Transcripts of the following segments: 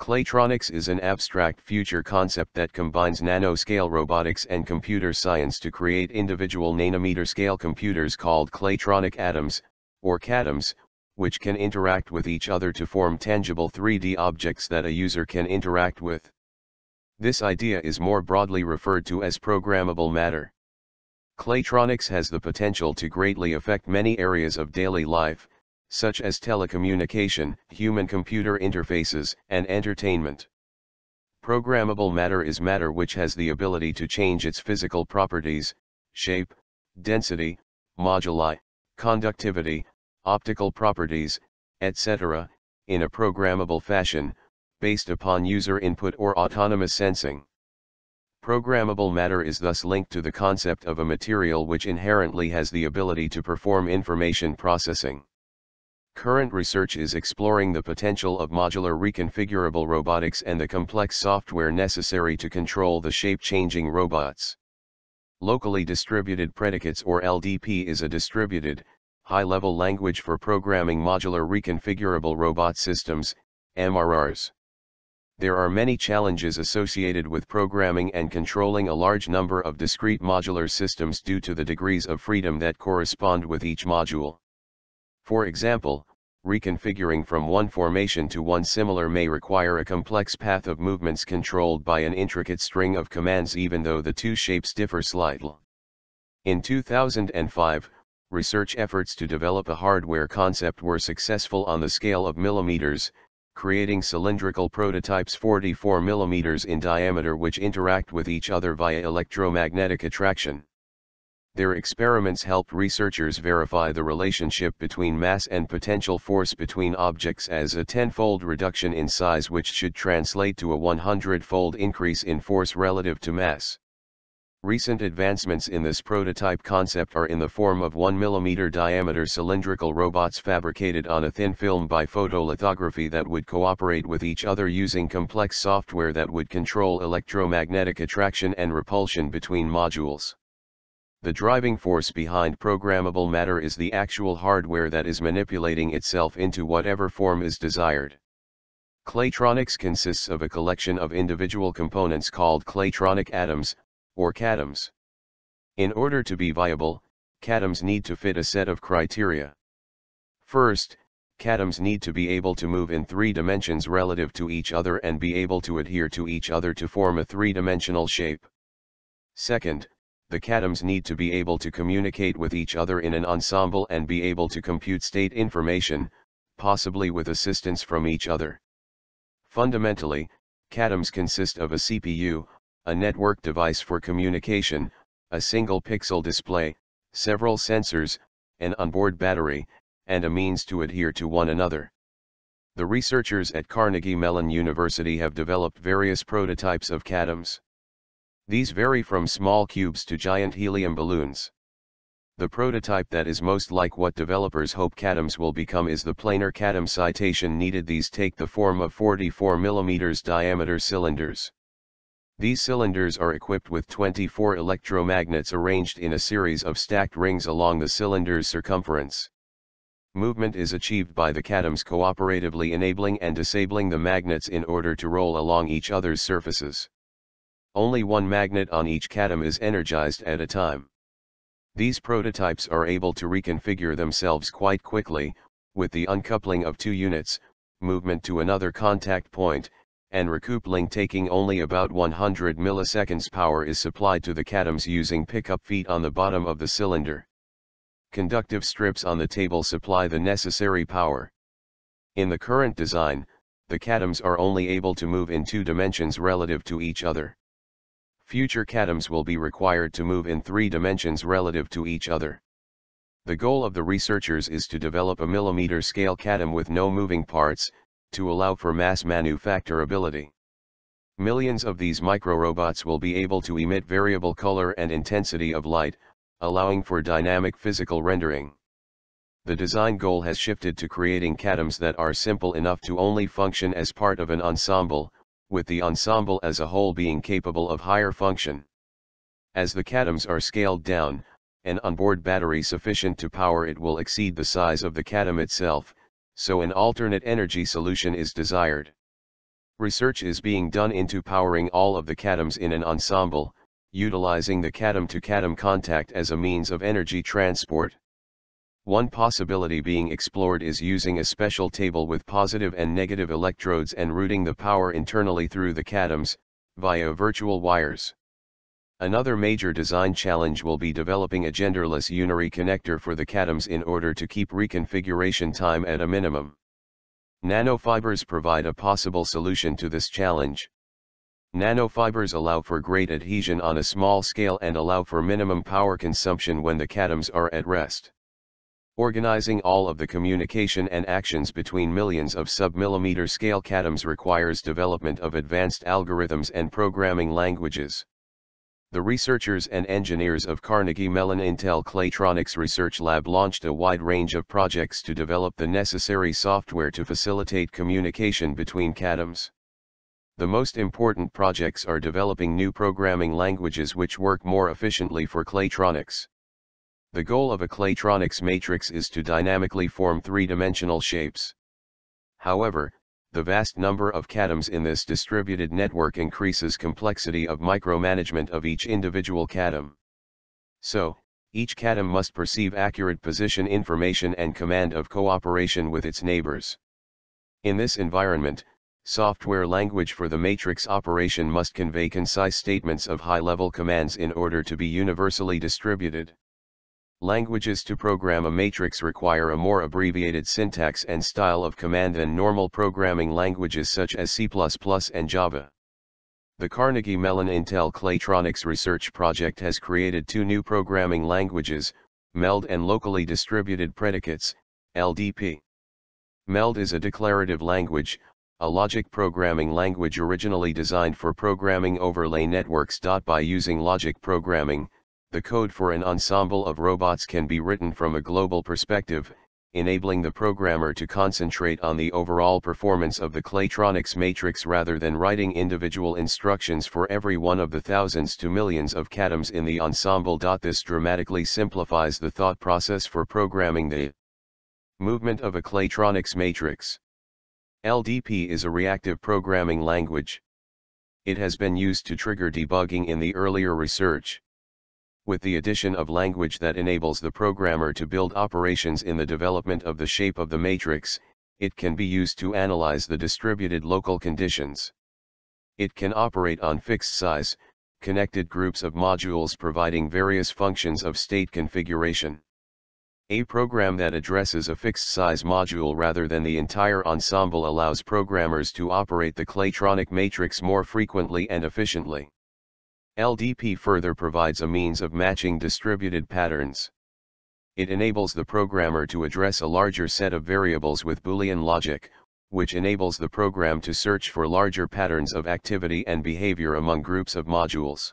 Claytronics is an abstract future concept that combines nanoscale robotics and computer science to create individual nanometer-scale computers called claytronic atoms, or CATOMs, which can interact with each other to form tangible 3D objects that a user can interact with. This idea is more broadly referred to as programmable matter. Claytronics has the potential to greatly affect many areas of daily life, such as telecommunication, human-computer interfaces, and entertainment. Programmable matter is matter which has the ability to change its physical properties, shape, density, moduli, conductivity, optical properties, etc., in a programmable fashion, based upon user input or autonomous sensing. Programmable matter is thus linked to the concept of a material which inherently has the ability to perform information processing. Current research is exploring the potential of modular reconfigurable robotics and the complex software necessary to control the shape-changing robots. Locally distributed predicates or LDP is a distributed, high-level language for programming modular reconfigurable robot systems, MRRs. There are many challenges associated with programming and controlling a large number of discrete modular systems due to the degrees of freedom that correspond with each module. For example, reconfiguring from one formation to one similar may require a complex path of movements controlled by an intricate string of commands even though the two shapes differ slightly. In 2005, research efforts to develop a hardware concept were successful on the scale of millimeters, creating cylindrical prototypes 44 millimeters in diameter which interact with each other via electromagnetic attraction. Their experiments help researchers verify the relationship between mass and potential force between objects as a tenfold reduction in size which should translate to a 100-fold increase in force relative to mass. Recent advancements in this prototype concept are in the form of 1 mm diameter cylindrical robots fabricated on a thin film by photolithography that would cooperate with each other using complex software that would control electromagnetic attraction and repulsion between modules. The driving force behind programmable matter is the actual hardware that is manipulating itself into whatever form is desired. Claytronics consists of a collection of individual components called claytronic atoms, or catoms. In order to be viable, catoms need to fit a set of criteria. First, catoms need to be able to move in three dimensions relative to each other and be able to adhere to each other to form a three-dimensional shape. Second, the cadams need to be able to communicate with each other in an ensemble and be able to compute state information, possibly with assistance from each other. Fundamentally, cadams consist of a CPU, a network device for communication, a single pixel display, several sensors, an onboard battery, and a means to adhere to one another. The researchers at Carnegie Mellon University have developed various prototypes of cadams. These vary from small cubes to giant helium balloons. The prototype that is most like what developers hope Cadams will become is the planar Cadam citation needed these take the form of 44 mm diameter cylinders. These cylinders are equipped with 24 electromagnets arranged in a series of stacked rings along the cylinder's circumference. Movement is achieved by the cadams cooperatively enabling and disabling the magnets in order to roll along each other's surfaces. Only one magnet on each catom is energized at a time. These prototypes are able to reconfigure themselves quite quickly, with the uncoupling of two units, movement to another contact point, and recoupling taking only about 100 milliseconds power is supplied to the catoms using pickup feet on the bottom of the cylinder. Conductive strips on the table supply the necessary power. In the current design, the catoms are only able to move in two dimensions relative to each other future catoms will be required to move in three dimensions relative to each other. The goal of the researchers is to develop a millimeter scale catom with no moving parts, to allow for mass manufacturability. Millions of these microrobots will be able to emit variable color and intensity of light, allowing for dynamic physical rendering. The design goal has shifted to creating catoms that are simple enough to only function as part of an ensemble, with the ensemble as a whole being capable of higher function. As the catoms are scaled down, an onboard battery sufficient to power it will exceed the size of the catom itself, so an alternate energy solution is desired. Research is being done into powering all of the catoms in an ensemble, utilizing the catom-to-catom contact as a means of energy transport. One possibility being explored is using a special table with positive and negative electrodes and routing the power internally through the cadams, via virtual wires. Another major design challenge will be developing a genderless unary connector for the cadams in order to keep reconfiguration time at a minimum. Nanofibers provide a possible solution to this challenge. Nanofibers allow for great adhesion on a small scale and allow for minimum power consumption when the cadams are at rest. Organizing all of the communication and actions between millions of submillimeter scale catoms requires development of advanced algorithms and programming languages. The researchers and engineers of Carnegie Mellon Intel Claytronics Research Lab launched a wide range of projects to develop the necessary software to facilitate communication between catoms. The most important projects are developing new programming languages which work more efficiently for Claytronics. The goal of a claytronics matrix is to dynamically form three-dimensional shapes. However, the vast number of catoms in this distributed network increases complexity of micromanagement of each individual catom. So, each catom must perceive accurate position information and command of cooperation with its neighbors. In this environment, software language for the matrix operation must convey concise statements of high-level commands in order to be universally distributed. Languages to program a matrix require a more abbreviated syntax and style of command than normal programming languages such as C++ and Java. The Carnegie Mellon Intel Claytronics Research Project has created two new programming languages, MELD and Locally Distributed Predicates, LDP. MELD is a declarative language, a logic programming language originally designed for programming overlay networks. By using logic programming, the code for an ensemble of robots can be written from a global perspective, enabling the programmer to concentrate on the overall performance of the Claytronics matrix rather than writing individual instructions for every one of the thousands to millions of CADMs in the ensemble. This dramatically simplifies the thought process for programming the movement of a Claytronics matrix. LDP is a reactive programming language. It has been used to trigger debugging in the earlier research with the addition of language that enables the programmer to build operations in the development of the shape of the matrix, it can be used to analyze the distributed local conditions. It can operate on fixed size, connected groups of modules providing various functions of state configuration. A program that addresses a fixed size module rather than the entire ensemble allows programmers to operate the claytronic matrix more frequently and efficiently. LDP further provides a means of matching distributed patterns. It enables the programmer to address a larger set of variables with Boolean logic, which enables the program to search for larger patterns of activity and behavior among groups of modules.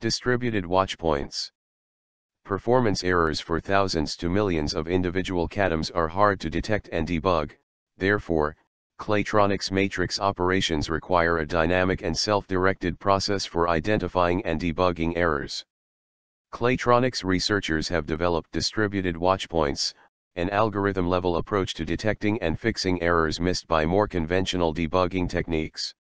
Distributed watchpoints. Performance errors for thousands to millions of individual CADMs are hard to detect and debug, therefore, Claytronics matrix operations require a dynamic and self-directed process for identifying and debugging errors. Claytronics researchers have developed distributed watchpoints, an algorithm-level approach to detecting and fixing errors missed by more conventional debugging techniques.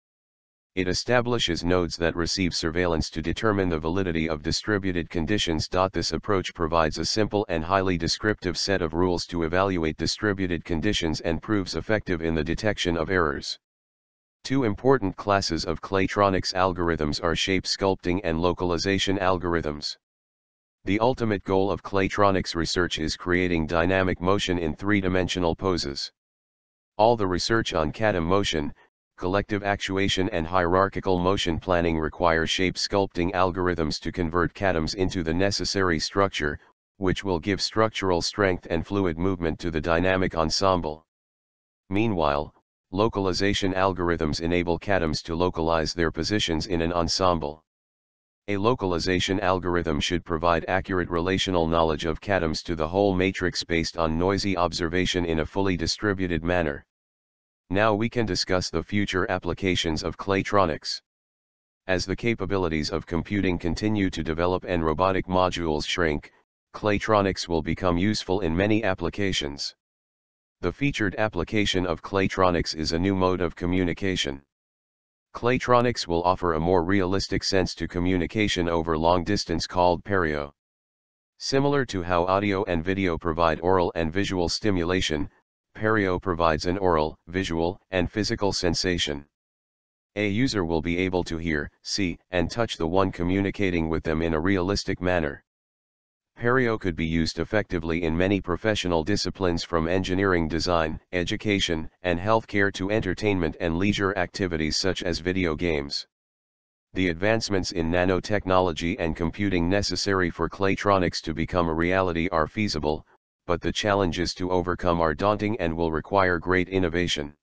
It establishes nodes that receive surveillance to determine the validity of distributed conditions. This approach provides a simple and highly descriptive set of rules to evaluate distributed conditions and proves effective in the detection of errors. Two important classes of claytronics algorithms are shape sculpting and localization algorithms. The ultimate goal of claytronics research is creating dynamic motion in three-dimensional poses. All the research on CADM motion, collective actuation and hierarchical motion planning require shape sculpting algorithms to convert catoms into the necessary structure, which will give structural strength and fluid movement to the dynamic ensemble. Meanwhile, localization algorithms enable catoms to localize their positions in an ensemble. A localization algorithm should provide accurate relational knowledge of catoms to the whole matrix based on noisy observation in a fully distributed manner. Now we can discuss the future applications of claytronics. As the capabilities of computing continue to develop and robotic modules shrink, claytronics will become useful in many applications. The featured application of claytronics is a new mode of communication. Claytronics will offer a more realistic sense to communication over long distance called perio. Similar to how audio and video provide oral and visual stimulation, Perio provides an oral, visual, and physical sensation. A user will be able to hear, see, and touch the one communicating with them in a realistic manner. Perio could be used effectively in many professional disciplines from engineering design, education, and healthcare to entertainment and leisure activities such as video games. The advancements in nanotechnology and computing necessary for claytronics to become a reality are feasible, but the challenges to overcome are daunting and will require great innovation.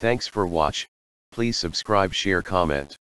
Thanks for watch, please subscribe share comment.